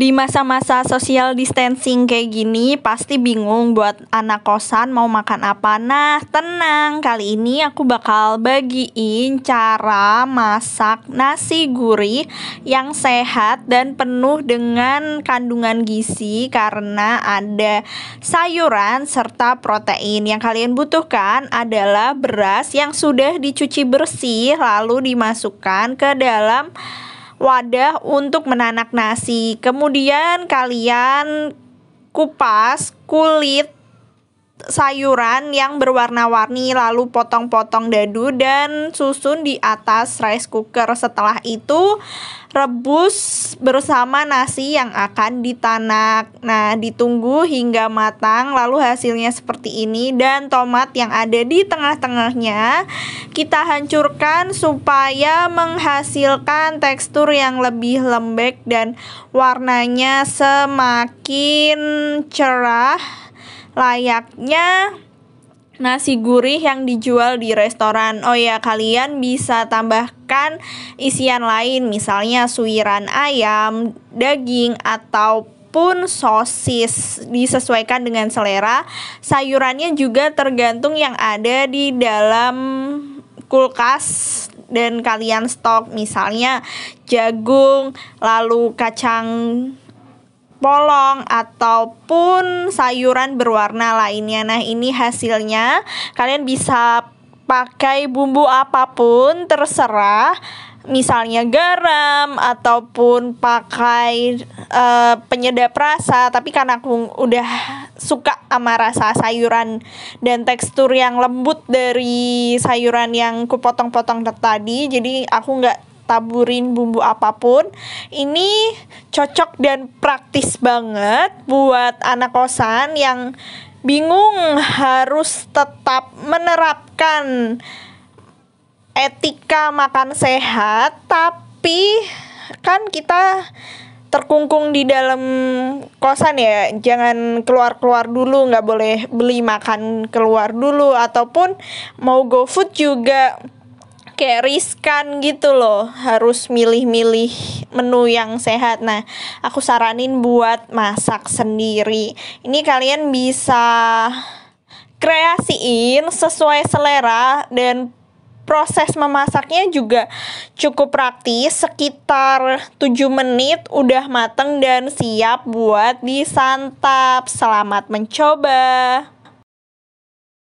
di masa-masa social distancing kayak gini pasti bingung buat anak kosan mau makan apa. Nah, tenang, kali ini aku bakal bagiin cara masak nasi gurih yang sehat dan penuh dengan kandungan gizi karena ada sayuran serta protein. Yang kalian butuhkan adalah beras yang sudah dicuci bersih lalu dimasukkan ke dalam wadah untuk menanak nasi. Kemudian kalian kupas kulit sayuran yang berwarna-warni lalu potong-potong dadu dan susun di atas rice cooker. Setelah itu rebus bersama nasi yang akan ditanak. Nah, ditunggu hingga matang lalu hasilnya seperti ini dan tomat yang ada di tengah-tengahnya kita hancurkan supaya menghasilkan tekstur yang lebih lembek dan warnanya semakin cerah layaknya nasi gurih yang dijual di restoran. Oh ya, kalian bisa tambahkan isian lain, misalnya suiran ayam, daging, ataupun sosis disesuaikan dengan selera. Sayurannya juga tergantung yang ada di dalam kulkas dan kalian stok misalnya jagung, lalu kacang polong ataupun sayuran berwarna lainnya. Nah, ini hasilnya kalian bisa pakai bumbu apapun terserah misalnya garam ataupun pakai uh, penyedap rasa tapi karena aku udah suka sama rasa sayuran dan tekstur yang lembut dari sayuran yang kupotong-potong tadi jadi aku nggak taburin bumbu apapun. Ini cocok dan praktis banget buat anak kosan yang bingung harus tetap menerapkan etika makan sehat tapi kan kita terkungkung di dalam kosan ya jangan keluar keluar dulu nggak boleh beli makan keluar dulu ataupun mau go food juga kayak riskan gitu loh harus milih-milih menu yang sehat nah aku saranin buat masak sendiri ini kalian bisa kreasiin sesuai selera dan proses memasaknya juga cukup praktis sekitar 7 menit udah mateng dan siap buat disantap selamat mencoba